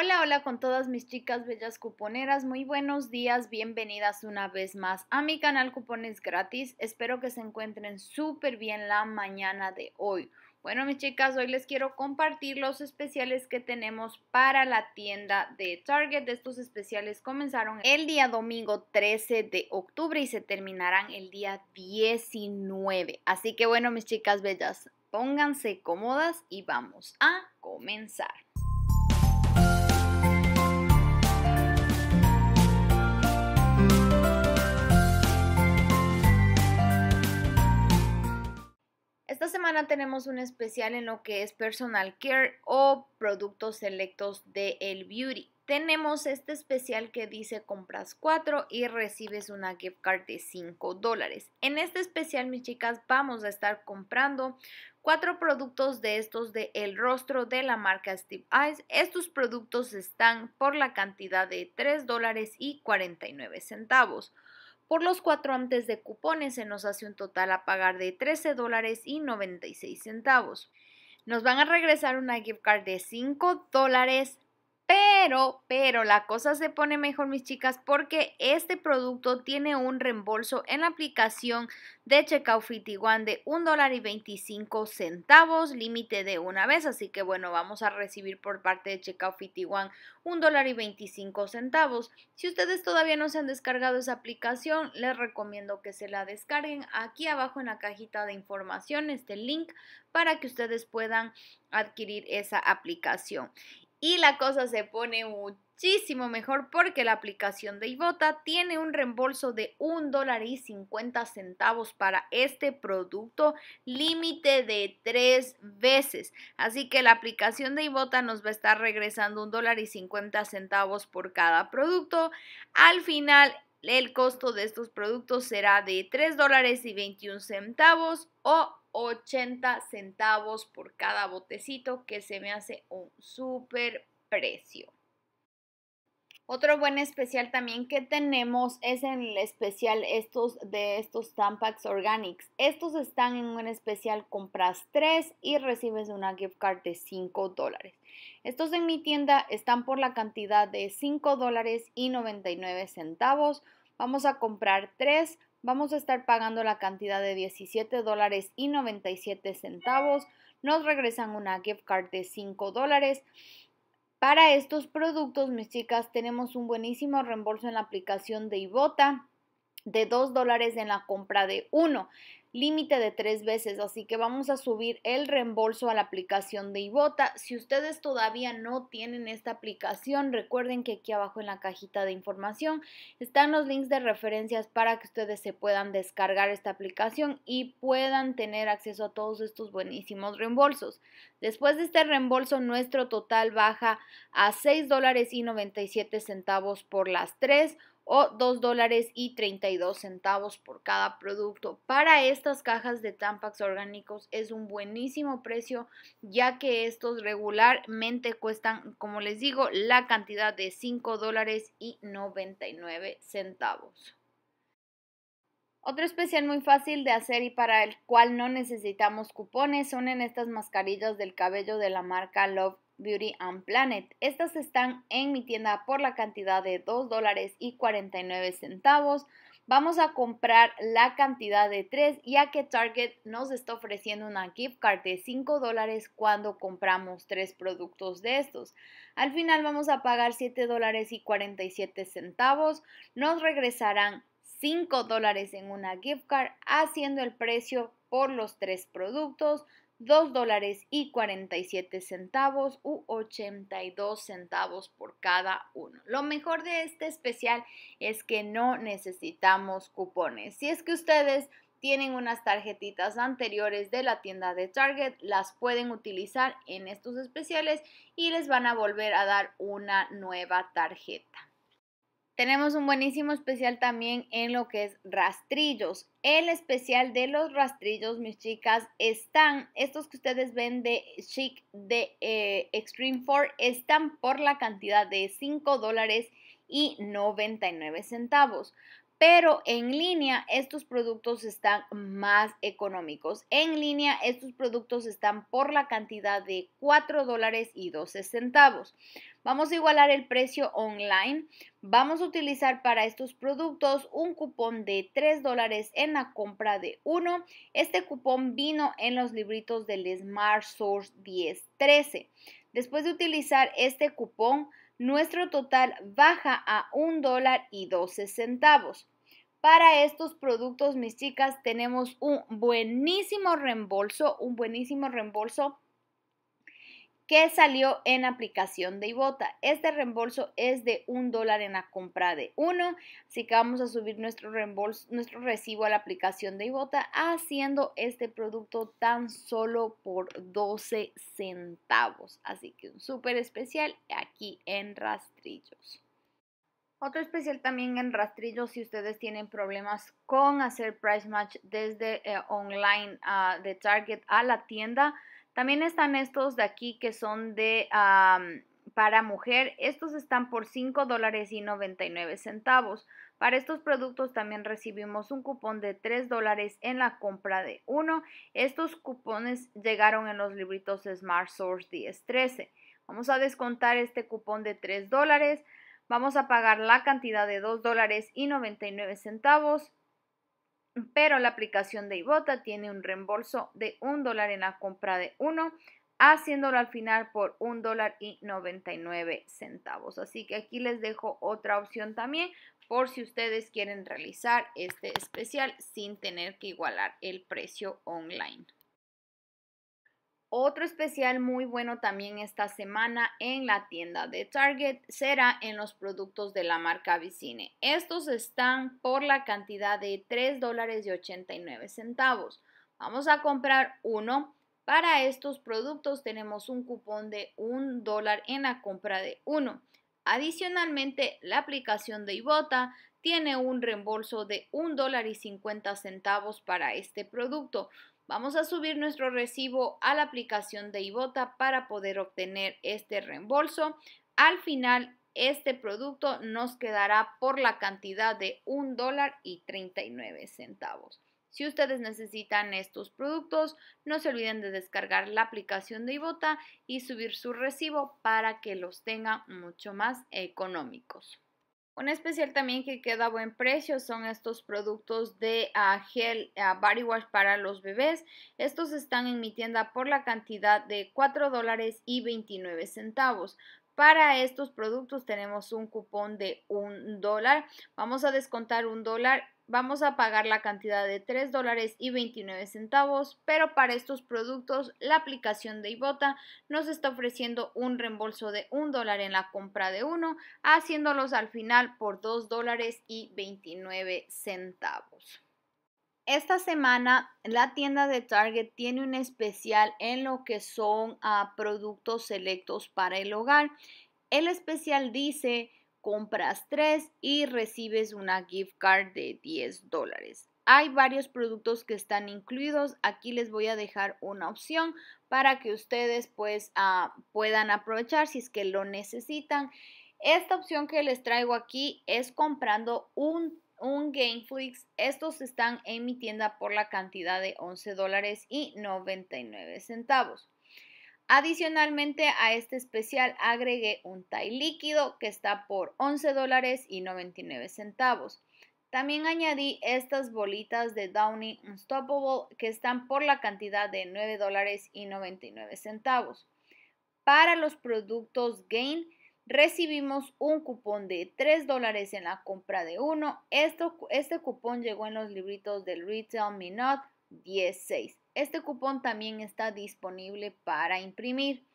Hola, hola con todas mis chicas bellas cuponeras, muy buenos días, bienvenidas una vez más a mi canal Cupones Gratis, espero que se encuentren súper bien la mañana de hoy. Bueno, mis chicas, hoy les quiero compartir los especiales que tenemos para la tienda de Target. Estos especiales comenzaron el día domingo 13 de octubre y se terminarán el día 19. Así que bueno, mis chicas bellas, pónganse cómodas y vamos a comenzar. Esta semana tenemos un especial en lo que es personal care o productos selectos de El Beauty. Tenemos este especial que dice compras 4 y recibes una gift card de 5 dólares. En este especial, mis chicas, vamos a estar comprando cuatro productos de estos de El Rostro de la marca Steve Eyes. Estos productos están por la cantidad de 3 dólares y 49 centavos. Por los cuatro antes de cupones se nos hace un total a pagar de $13.96. dólares y centavos. Nos van a regresar una gift card de 5 dólares pero, pero la cosa se pone mejor, mis chicas, porque este producto tiene un reembolso en la aplicación de Checkout One de $1.25, dólar y centavos, límite de una vez. Así que bueno, vamos a recibir por parte de Checkout One $1.25. dólar y centavos. Si ustedes todavía no se han descargado esa aplicación, les recomiendo que se la descarguen. Aquí abajo en la cajita de información este link para que ustedes puedan adquirir esa aplicación y la cosa se pone muchísimo mejor porque la aplicación de Ivota tiene un reembolso de $1.50 dólar y centavos para este producto límite de tres veces. Así que la aplicación de Ivota nos va a estar regresando $1.50 dólar y centavos por cada producto. Al final el costo de estos productos será de $3.21 dólares y 21 centavos o 80 centavos por cada botecito, que se me hace un súper precio. Otro buen especial también que tenemos es en el especial estos de estos Tampax Organics. Estos están en un especial compras 3 y recibes una gift card de 5 dólares. Estos en mi tienda están por la cantidad de 5 dólares y 99 centavos. Vamos a comprar 3 vamos a estar pagando la cantidad de 17 dólares y 97 centavos. Nos regresan una gift card de 5 dólares. Para estos productos, mis chicas, tenemos un buenísimo reembolso en la aplicación de Ibota de 2 dólares en la compra de uno límite de tres veces, así que vamos a subir el reembolso a la aplicación de Ibota. Si ustedes todavía no tienen esta aplicación, recuerden que aquí abajo en la cajita de información están los links de referencias para que ustedes se puedan descargar esta aplicación y puedan tener acceso a todos estos buenísimos reembolsos. Después de este reembolso, nuestro total baja a 6 dólares y centavos por las tres o 2 dólares y 32 centavos por cada producto. Para estas cajas de Tampax orgánicos es un buenísimo precio ya que estos regularmente cuestan, como les digo, la cantidad de $5.99. dólares y centavos. Otro especial muy fácil de hacer y para el cual no necesitamos cupones son en estas mascarillas del cabello de la marca Love Beauty and Planet. Estas están en mi tienda por la cantidad de 2 dólares y 49 centavos. Vamos a comprar la cantidad de 3 ya que Target nos está ofreciendo una gift card de 5 dólares cuando compramos 3 productos de estos. Al final vamos a pagar 7 dólares y 47 centavos. Nos regresarán 5 dólares en una gift card haciendo el precio por los tres productos 2 dólares y 47 centavos u 82 centavos por cada uno. Lo mejor de este especial es que no necesitamos cupones. Si es que ustedes tienen unas tarjetitas anteriores de la tienda de Target, las pueden utilizar en estos especiales y les van a volver a dar una nueva tarjeta. Tenemos un buenísimo especial también en lo que es rastrillos. El especial de los rastrillos, mis chicas, están, estos que ustedes ven de Chic de eh, Extreme 4, están por la cantidad de 5 dólares y 99 centavos pero en línea estos productos están más económicos. En línea estos productos están por la cantidad de 4 dólares y 12 centavos. Vamos a igualar el precio online. Vamos a utilizar para estos productos un cupón de 3 dólares en la compra de uno. Este cupón vino en los libritos del Smart Source 1013. Después de utilizar este cupón, nuestro total baja a un dólar y 12 centavos. Para estos productos, mis chicas, tenemos un buenísimo reembolso, un buenísimo reembolso que salió en aplicación de Ibota. Este reembolso es de un dólar en la compra de uno, así que vamos a subir nuestro reembolso, nuestro recibo a la aplicación de Ibota, haciendo este producto tan solo por 12 centavos. Así que un súper especial aquí en Rastrillos. Otro especial también en rastrillos si ustedes tienen problemas con hacer price match desde eh, online ah, de Target a la tienda. También están estos de aquí que son de para mujer. Estos están por $5.99. dólares y 99 centavos. Para estos productos también recibimos un cupón de 3 dólares en la compra de uno. Estos cupones llegaron en los libritos Smart Source 1013. Vamos a descontar este cupón de 3 dólares. Vamos a pagar la cantidad de $2.99. dólares y 99 centavos pero la aplicación de Ibota tiene un reembolso de un dólar en la compra de uno, haciéndolo al final por un dólar y 99 centavos. Así que aquí les dejo otra opción también por si ustedes quieren realizar este especial sin tener que igualar el precio online. Otro especial muy bueno también esta semana en la tienda de Target será en los productos de la marca Vicine. Estos están por la cantidad de $3.89. dólares Vamos a comprar uno. Para estos productos tenemos un cupón de $1 dólar en la compra de uno. Adicionalmente, la aplicación de Ibota tiene un reembolso de $1.50 dólar y 50 centavos para este producto. Vamos a subir nuestro recibo a la aplicación de Ibota para poder obtener este reembolso. Al final, este producto nos quedará por la cantidad de $1.39. y centavos. Si ustedes necesitan estos productos, no se olviden de descargar la aplicación de Ibota y subir su recibo para que los tengan mucho más económicos. Un especial también que queda a buen precio son estos productos de ah, gel ah, body wash para los bebés. Estos están en mi tienda por la cantidad de 4 dólares y 29 centavos. Para estos productos tenemos un cupón de un dólar. Vamos a descontar un dólar vamos a pagar la cantidad de 3 dólares y 29 centavos, pero para estos productos la aplicación de Ibota nos está ofreciendo un reembolso de 1 dólar en la compra de uno, haciéndolos al final por 2 dólares y 29 centavos. Esta semana la tienda de Target tiene un especial en lo que son ah, productos selectos para el hogar. El especial dice compras tres y recibes una gift card de 10 dólares. Hay varios productos que están incluidos. Aquí les voy a dejar una opción para que ustedes pues ah, puedan aprovechar si es que lo necesitan. Esta opción que les traigo aquí es comprando un, un Gameflix. Estos están en mi tienda por la cantidad de 11 dólares y 99 centavos. Adicionalmente a este especial agregué un Thai líquido que está por $11.99. dólares centavos. También añadí estas bolitas de Downy Unstoppable que están por la cantidad de $9.99. dólares centavos. Para los productos Gain recibimos un cupón de 3 dólares en la compra de uno. Esto, este cupón llegó en los libritos del Retail Minot 16. Este cupón también está disponible para imprimir.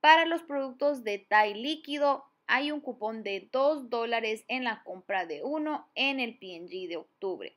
Para los productos de TAI líquido hay un cupón de 2 dólares en la compra de uno en el PNG de octubre.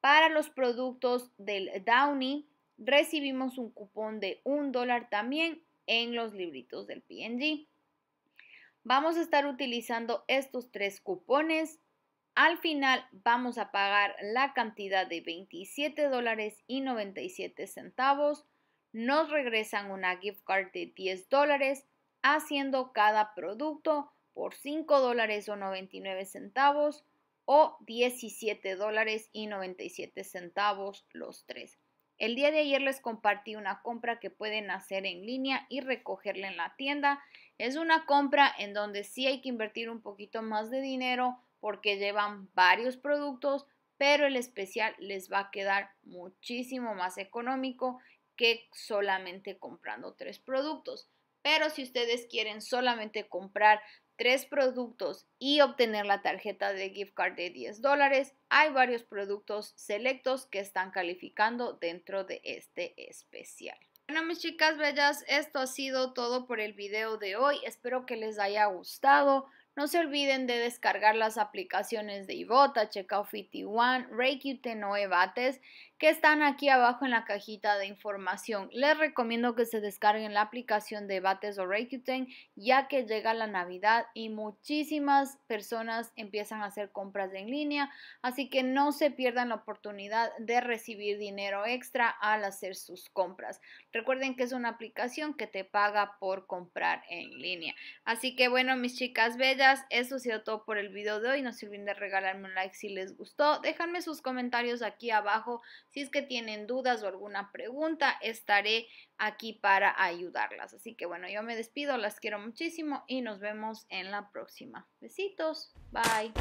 Para los productos del Downy recibimos un cupón de 1 dólar también en los libritos del PNG. Vamos a estar utilizando estos tres cupones al final vamos a pagar la cantidad de 27 dólares y 97 centavos. Nos regresan una gift card de 10 dólares, haciendo cada producto por 5 dólares o 99 centavos o 17 dólares y 97 centavos los tres. El día de ayer les compartí una compra que pueden hacer en línea y recogerla en la tienda. Es una compra en donde sí hay que invertir un poquito más de dinero porque llevan varios productos, pero el especial les va a quedar muchísimo más económico que solamente comprando tres productos. Pero si ustedes quieren solamente comprar tres productos y obtener la tarjeta de gift card de 10 dólares, hay varios productos selectos que están calificando dentro de este especial. Bueno mis chicas bellas, esto ha sido todo por el video de hoy, espero que les haya gustado. No se olviden de descargar las aplicaciones de Ivota, Checkout 51, Reiki Utenoe Bates que están aquí abajo en la cajita de información. Les recomiendo que se descarguen la aplicación de Bates o Rakuten ya que llega la Navidad y muchísimas personas empiezan a hacer compras en línea, así que no se pierdan la oportunidad de recibir dinero extra al hacer sus compras. Recuerden que es una aplicación que te paga por comprar en línea. Así que bueno, mis chicas bellas, eso ha sido todo por el video de hoy. No se olviden de regalarme un like si les gustó. Déjenme sus comentarios aquí abajo si es que tienen dudas o alguna pregunta, estaré aquí para ayudarlas. Así que bueno, yo me despido, las quiero muchísimo y nos vemos en la próxima. Besitos, bye.